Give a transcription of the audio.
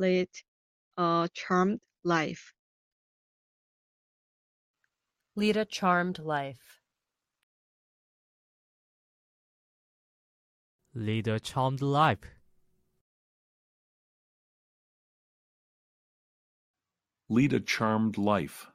Lead a uh, charmed life. Lead a charmed life. Lead a charmed life. Lead a charmed life.